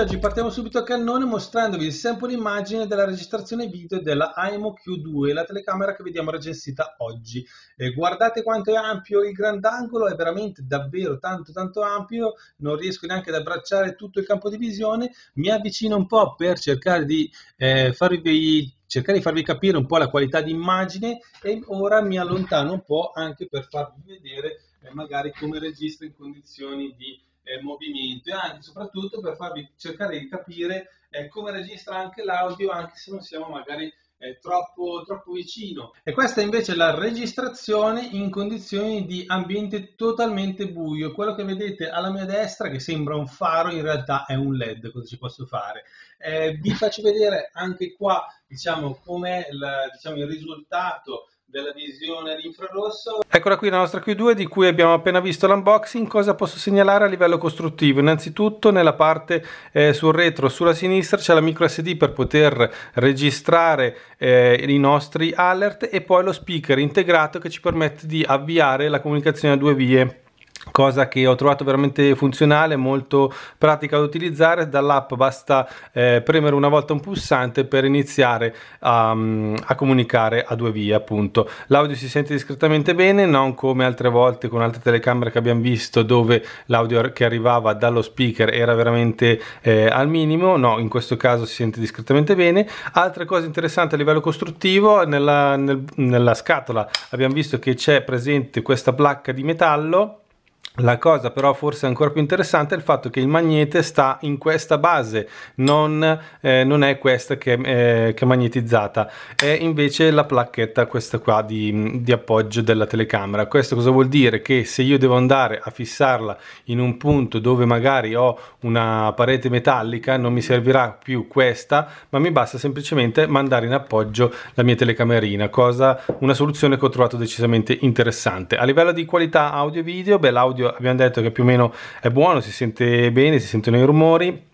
oggi partiamo subito a cannone mostrandovi il sample immagine della registrazione video della IMO Q2, la telecamera che vediamo recensita oggi. Eh, guardate quanto è ampio il grandangolo, è veramente davvero tanto tanto ampio, non riesco neanche ad abbracciare tutto il campo di visione, mi avvicino un po' per cercare di eh, farvi cercare di farvi capire un po' la qualità di immagine e ora mi allontano un po' anche per farvi vedere eh, magari come registra in condizioni di eh, movimento e anche soprattutto per farvi cercare di capire eh, come registra anche l'audio anche se non siamo magari eh, troppo, troppo vicino. E questa invece è la registrazione in condizioni di ambiente totalmente buio. Quello che vedete alla mia destra, che sembra un faro, in realtà è un LED, cosa ci posso fare? Eh, vi faccio vedere anche qua, diciamo, com'è la, diciamo, il risultato della visione in infrarosso. Eccola qui la nostra Q2 di cui abbiamo appena visto l'unboxing. Cosa posso segnalare a livello costruttivo? Innanzitutto nella parte eh, sul retro, sulla sinistra, c'è la micro SD per poter registrare eh, i nostri alert e poi lo speaker integrato che ci permette di avviare la comunicazione a due vie cosa che ho trovato veramente funzionale, molto pratica da utilizzare. Dall'app basta eh, premere una volta un pulsante per iniziare a, mm, a comunicare a due vie, appunto. L'audio si sente discretamente bene, non come altre volte con altre telecamere che abbiamo visto dove l'audio che arrivava dallo speaker era veramente eh, al minimo, no, in questo caso si sente discretamente bene. Altra cosa interessante a livello costruttivo, nella, nel, nella scatola abbiamo visto che c'è presente questa placca di metallo la cosa però forse ancora più interessante è il fatto che il magnete sta in questa base, non, eh, non è questa che, eh, che, è magnetizzata, è invece la placchetta questa qua di, di, appoggio della telecamera. Questo cosa vuol dire? Che se io devo andare a fissarla in un punto dove magari ho una parete metallica non mi servirà più questa, ma mi basta semplicemente mandare in appoggio la mia telecamerina, cosa, una soluzione che ho trovato decisamente interessante. A livello di qualità audio-video, beh l'audio abbiamo detto che più o meno è buono, si sente bene, si sentono i rumori.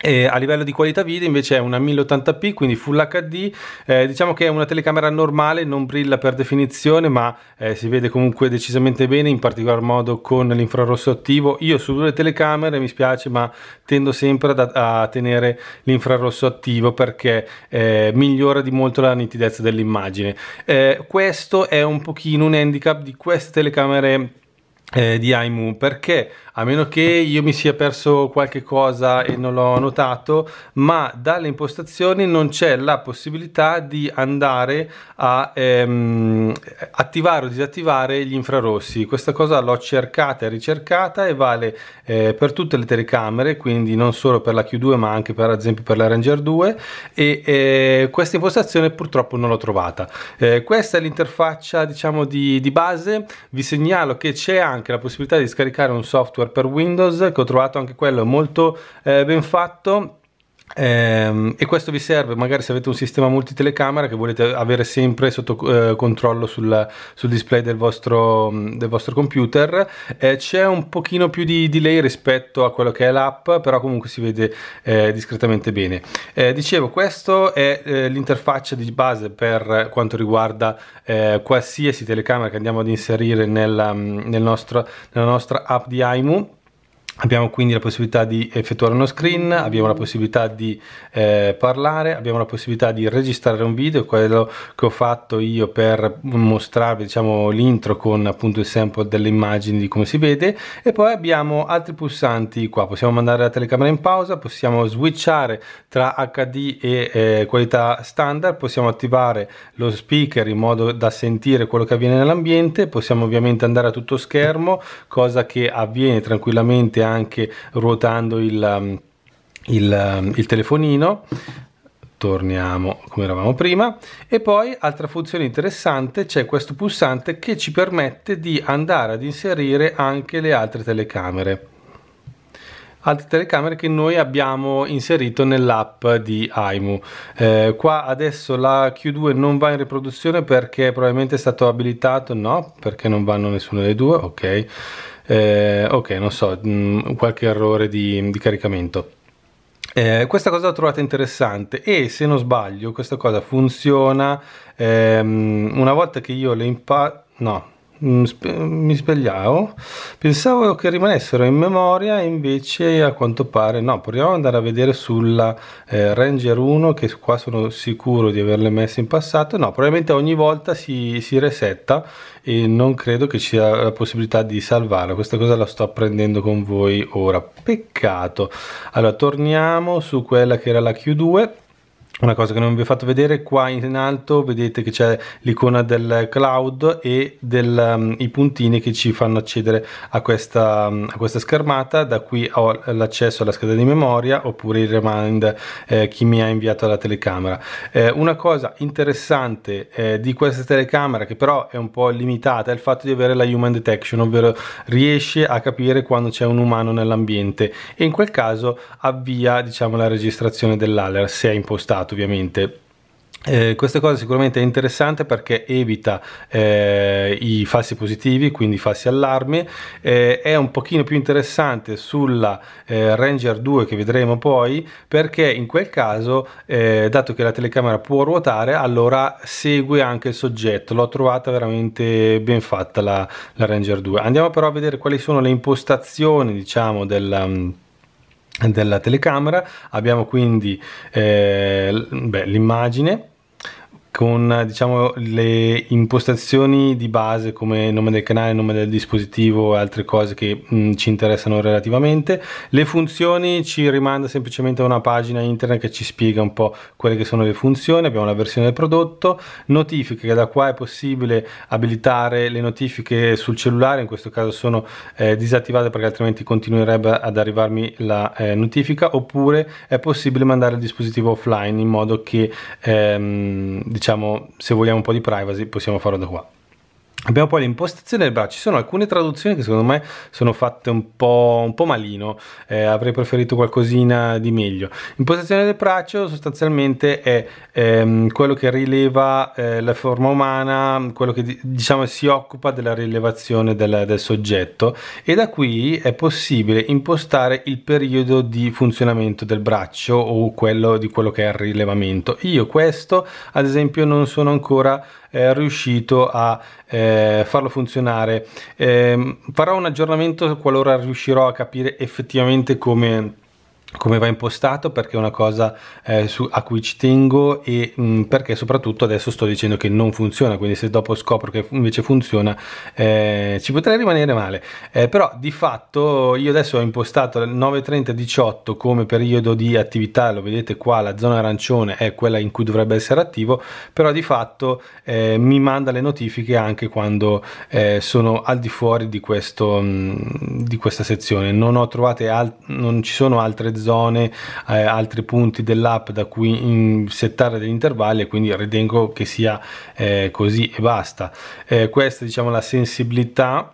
E a livello di qualità video invece è una 1080p quindi full HD eh, diciamo che è una telecamera normale non brilla per definizione ma eh, si vede comunque decisamente bene in particolar modo con l'infrarosso attivo io su due telecamere mi spiace ma tendo sempre ad, a tenere l'infrarosso attivo perché eh, migliora di molto la nitidezza dell'immagine eh, questo è un pochino un handicap di queste telecamere eh, di iMu perché a meno che io mi sia perso qualche cosa e non l'ho notato ma dalle impostazioni non c'è la possibilità di andare a ehm, attivare o disattivare gli infrarossi questa cosa l'ho cercata e ricercata e vale eh, per tutte le telecamere quindi non solo per la Q2 ma anche per, esempio per la Ranger 2 e eh, questa impostazione purtroppo non l'ho trovata eh, questa è l'interfaccia diciamo di, di base vi segnalo che c'è anche anche la possibilità di scaricare un software per Windows che ho trovato anche quello molto eh, ben fatto Ehm, e questo vi serve magari se avete un sistema multitelecamera che volete avere sempre sotto eh, controllo sul, sul, display del vostro, del vostro computer eh, c'è un pochino più di delay rispetto a quello che è l'app però comunque si vede eh, discretamente bene eh, dicevo questo è eh, l'interfaccia di base per quanto riguarda eh, qualsiasi telecamera che andiamo ad inserire nella, nel nostro, nella nostra app di iMu Abbiamo quindi la possibilità di effettuare uno screen, abbiamo la possibilità di eh, parlare, abbiamo la possibilità di registrare un video, quello che ho fatto io per mostrarvi diciamo, l'intro con appunto il sample delle immagini di come si vede e poi abbiamo altri pulsanti qua, possiamo mandare la telecamera in pausa, possiamo switchare tra HD e eh, qualità standard, possiamo attivare lo speaker in modo da sentire quello che avviene nell'ambiente, possiamo ovviamente andare a tutto schermo, cosa che avviene tranquillamente anche anche ruotando il, um, il, um, il telefonino torniamo come eravamo prima e poi altra funzione interessante c'è questo pulsante che ci permette di andare ad inserire anche le altre telecamere altre telecamere che noi abbiamo inserito nell'app di iMu. Eh, qua adesso la Q2 non va in riproduzione perché probabilmente è stato abilitato, no, perché non vanno nessuna delle due, ok eh, ok non so mh, mm, qualche errore di, di caricamento eh, questa cosa l'ho trovata interessante e se non sbaglio questa cosa funziona ehm, una volta che io le impatto no Mm, mi svegliavo, pensavo che rimanessero in memoria, invece a quanto pare no, proviamo ad andare a vedere sulla eh, Ranger 1 che qua sono sicuro di averle messe in passato, no, probabilmente ogni volta si, si resetta e non credo che ci sia la possibilità di salvarla, questa cosa la sto apprendendo con voi ora, peccato. Allora torniamo su quella che era la Q2 una cosa che non vi ho fatto vedere qua in alto vedete che c'è l'icona del cloud e del, um, i puntini che ci fanno accedere a questa, um, a questa schermata da qui ho l'accesso alla scheda di memoria oppure il remind eh, chi mi ha inviato la telecamera eh, una cosa interessante eh, di questa telecamera che però è un po' limitata è il fatto di avere la human detection ovvero riesce a capire quando c'è un umano nell'ambiente e in quel caso avvia diciamo la registrazione dell'aler se è impostato usato ovviamente. Eh, questa cosa sicuramente è interessante perché evita eh, i falsi positivi, quindi i falsi allarmi, eh, è un pochino più interessante sulla eh, Ranger 2 che vedremo poi perché in quel caso, eh, dato che la telecamera può ruotare, allora segue anche il soggetto, l'ho trovata veramente ben fatta la, la, Ranger 2. Andiamo però a vedere quali sono le impostazioni diciamo del della telecamera abbiamo quindi eh, l'immagine con diciamo, le impostazioni di base come nome del canale, nome del dispositivo e altre cose che mh, mm, ci interessano relativamente. Le funzioni ci rimanda semplicemente a una pagina internet che ci spiega un po' quelle che sono le funzioni, abbiamo la versione del prodotto, notifiche, che da qua è possibile abilitare le notifiche sul cellulare, in questo caso sono eh, disattivate perché altrimenti continuerebbe ad arrivarmi la eh, notifica, oppure è possibile mandare il dispositivo offline in modo che ehm, diciamo diciamo, se vogliamo un po' di privacy, possiamo farlo da qua. Abbiamo poi l'impostazione del braccio, ci sono alcune traduzioni che secondo me sono fatte un po', un po malino, eh, avrei preferito qualcosina di meglio. Impostazione del braccio sostanzialmente è ehm, quello che rileva eh, la forma umana, quello che diciamo si occupa della rilevazione del, del, soggetto e da qui è possibile impostare il periodo di funzionamento del braccio o quello di quello che è il rilevamento. Io questo ad esempio non sono ancora eh, riuscito a eh, farlo funzionare. Ehm, farò un aggiornamento qualora riuscirò a capire effettivamente come come va impostato perché è una cosa eh, su, a cui ci tengo e mh, mm, perché soprattutto adesso sto dicendo che non funziona quindi se dopo scopro che invece funziona eh, ci potrei rimanere male eh, però di fatto io adesso ho impostato 9.30 18 come periodo di attività lo vedete qua la zona arancione è quella in cui dovrebbe essere attivo però di fatto eh, mi manda le notifiche anche quando eh, sono al di fuori di, questo, mh, mm, di questa sezione non ho trovate al- non ci sono altre zone zone, eh, altri punti dell'app da cui settare degli intervalli e quindi ritengo che sia eh, così e basta. Eh, questa diciamo la sensibilità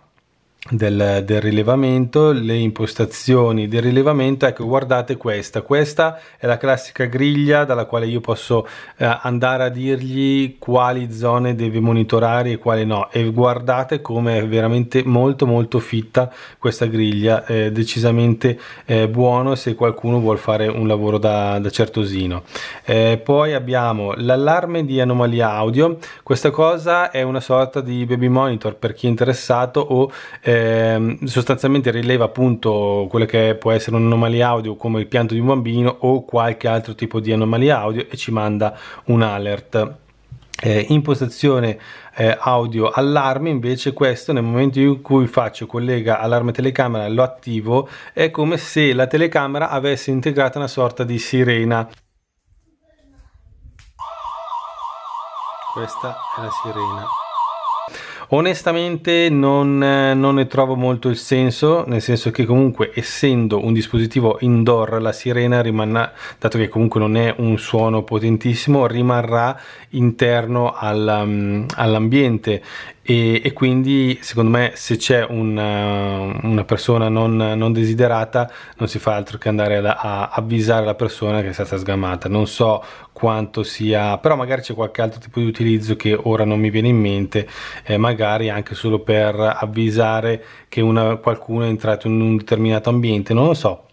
del, del, rilevamento, le impostazioni del rilevamento, ecco guardate questa, questa è la classica griglia dalla quale io posso eh, andare a dirgli quali zone deve monitorare e quali no e guardate come è veramente molto molto fitta questa griglia, eh, decisamente eh, buono se qualcuno vuole fare un lavoro da, da certosino. Eh, poi abbiamo l'allarme di anomalia audio, questa cosa è una sorta di baby monitor per chi è interessato o eh, Ehm, sostanzialmente rileva appunto quello che può essere un'anomalia audio come il pianto di un bambino o qualche altro tipo di anomalia audio e ci manda un alert. Eh, impostazione eh, audio allarme invece questo nel momento in cui faccio collega allarme telecamera lo attivo è come se la telecamera avesse integrata una sorta di sirena questa è la sirena Onestamente non, non, ne trovo molto il senso, nel senso che comunque essendo un dispositivo indoor la sirena rimarrà, dato che comunque non è un suono potentissimo, rimarrà interno mm, all'ambiente e, e quindi secondo me se c'è una, eh, una persona non, non, desiderata non si fa altro che andare ad, a avvisare la persona che è stata sgamata. Non so quanto sia, però magari c'è qualche altro tipo di utilizzo che ora non mi viene in mente, eh, magari anche solo per avvisare che una, qualcuno è entrato in un determinato ambiente, non lo so,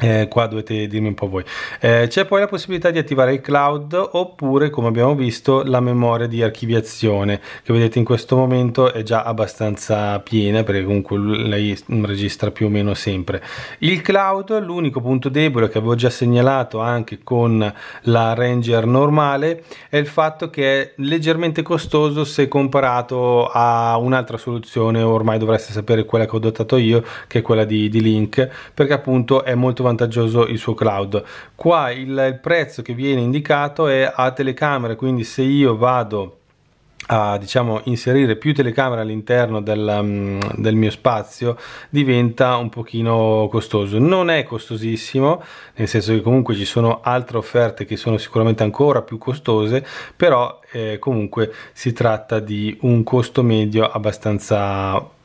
eh, qua dovete dirmi un po' voi eh, c'è poi la possibilità di attivare il cloud oppure come abbiamo visto la memoria di archiviazione che vedete in questo momento è già abbastanza piena perché comunque lei registra più o meno sempre il cloud l'unico punto debole che avevo già segnalato anche con la ranger normale è il fatto che è leggermente costoso se comparato a un'altra soluzione ormai dovreste sapere quella che ho adottato io che è quella di, di link perché appunto è molto vantaggioso il suo cloud. Qua il, il prezzo che viene indicato è a telecamere, quindi se io vado a diciamo, inserire più telecamere all'interno del, mm, del, mio spazio diventa un pochino costoso non è costosissimo nel senso che comunque ci sono altre offerte che sono sicuramente ancora più costose però eh, comunque si tratta di un costo medio abbastanza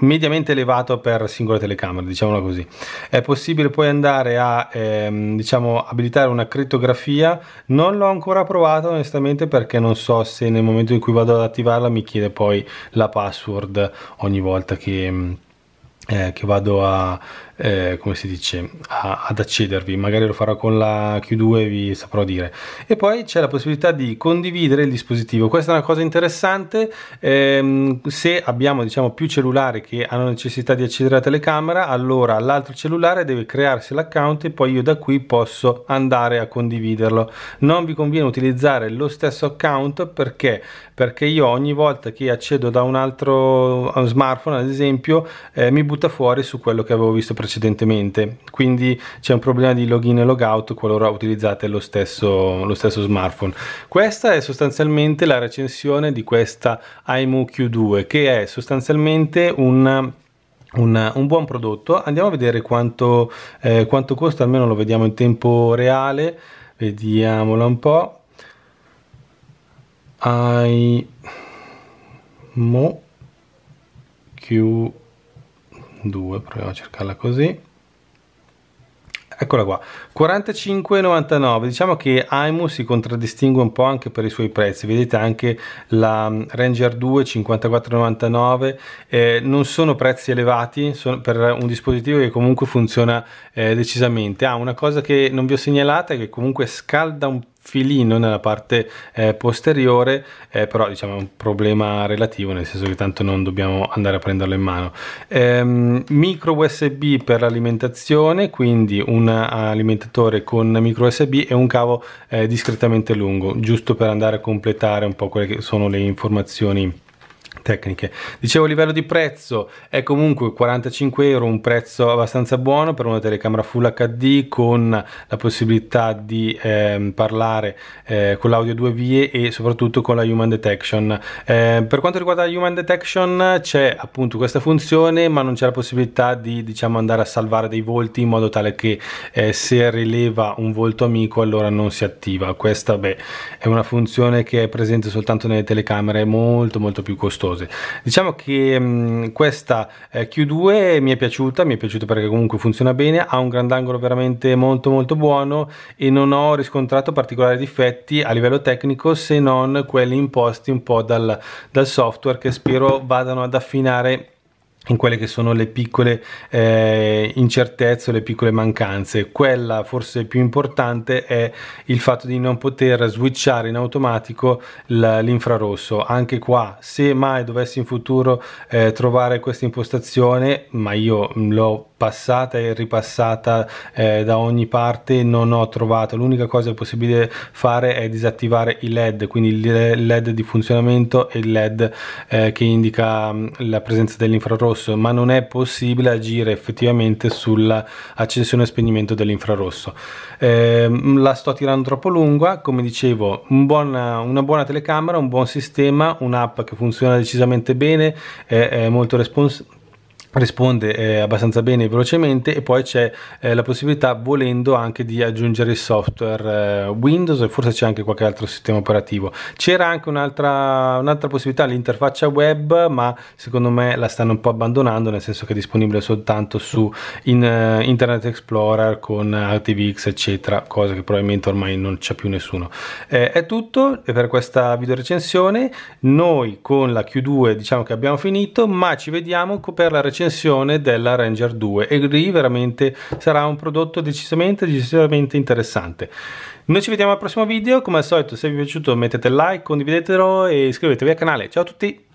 mediamente elevato per singola telecamera, diciamola così. È possibile poi andare a ehm, diciamo, abilitare una crittografia, non l'ho ancora provato onestamente perché non so se nel momento in cui vado ad attivarla mi chiede poi la password ogni volta che, ehm, eh, che vado a eh, come si dice, a, ad accedervi. Magari lo farò con la Q2, vi saprò dire. E poi c'è la possibilità di condividere il dispositivo. Questa è una cosa interessante. Ehm, se abbiamo diciamo, più cellulari che hanno necessità di accedere alla telecamera, allora l'altro cellulare deve crearsi l'account e poi io da qui posso andare a condividerlo. Non vi conviene utilizzare lo stesso account perché? Perché io ogni volta che accedo da un altro smartphone, ad esempio, eh, mi butta fuori su quello che avevo visto precedentemente precedentemente, quindi c'è un problema di login e logout qualora utilizzate lo stesso, lo stesso smartphone. Questa è sostanzialmente la recensione di questa iMu Q2 che è sostanzialmente un un, un, buon prodotto andiamo a vedere quanto, eh, quanto costa almeno lo vediamo in tempo reale vediamola un po' imo mo q 2, proviamo a cercarla così. Eccola qua, 45,99, diciamo che Aimu si contraddistingue un po' anche per i suoi prezzi, vedete anche la mm, Ranger 2 54,99, eh, non sono prezzi elevati sono per un dispositivo che comunque funziona eh, decisamente. Ah, una cosa che non vi ho segnalata è che comunque scalda un po' filino nella parte eh, posteriore eh, però diciamo è un problema relativo nel senso che tanto non dobbiamo andare a prenderlo in mano ehm, micro usb per l'alimentazione quindi un alimentatore con micro usb e un cavo eh, discretamente lungo giusto per andare a completare un po' quelle che sono le informazioni tecniche. Dicevo, a livello di prezzo è comunque 45 euro, un prezzo abbastanza buono per una telecamera Full HD con la possibilità di eh, parlare eh, con l'audio due vie e soprattutto con la Human Detection. Eh, per quanto riguarda la Human Detection c'è appunto questa funzione, ma non c'è la possibilità di diciamo andare a salvare dei volti in modo tale che eh, se rileva un volto amico allora non si attiva. Questa beh, è una funzione che è presente soltanto nelle telecamere molto molto più costose cose. Diciamo che mh, mm, questa eh, Q2 mi è piaciuta, mi è piaciuta perché comunque funziona bene, ha un grandangolo veramente molto molto buono e non ho riscontrato particolari difetti a livello tecnico se non quelli imposti un po' dal, dal software che spero vadano ad affinare in quelle che sono le piccole eh, incertezze, le piccole mancanze. Quella forse più importante è il fatto di non poter switchare in automatico l'infrarosso. Anche qua, se mai dovessi in futuro eh, trovare questa impostazione, ma io l'ho passata e ripassata eh, da ogni parte, non ho trovato. L'unica cosa possibile fare è disattivare i LED, quindi il LED di funzionamento e il LED eh, che indica mm, la presenza dell'infrarosso infrarosso, ma non è possibile agire effettivamente sull'accensione e spegnimento dell'infrarosso. Eh, la sto tirando troppo lunga, come dicevo, un buona, una buona telecamera, un buon sistema, un'app che funziona decisamente bene, eh, è molto responsabile risponde eh, abbastanza bene e velocemente e poi c'è eh, la possibilità volendo anche di aggiungere il software eh, Windows e forse c'è anche qualche altro sistema operativo c'era anche un'altra, un'altra possibilità l'interfaccia web ma secondo me la stanno un po' abbandonando nel senso che è disponibile soltanto su in, uh, Internet Explorer con ATVX eccetera cosa che probabilmente ormai non c'è più nessuno eh, è tutto per questa video recensione noi con la Q2 diciamo che abbiamo finito ma ci vediamo per la recensione recensione della Ranger 2 e lì veramente sarà un prodotto decisamente, decisamente interessante. Noi ci vediamo al prossimo video, come al solito se vi è piaciuto mettete like, condividetelo e iscrivetevi al canale. Ciao a tutti!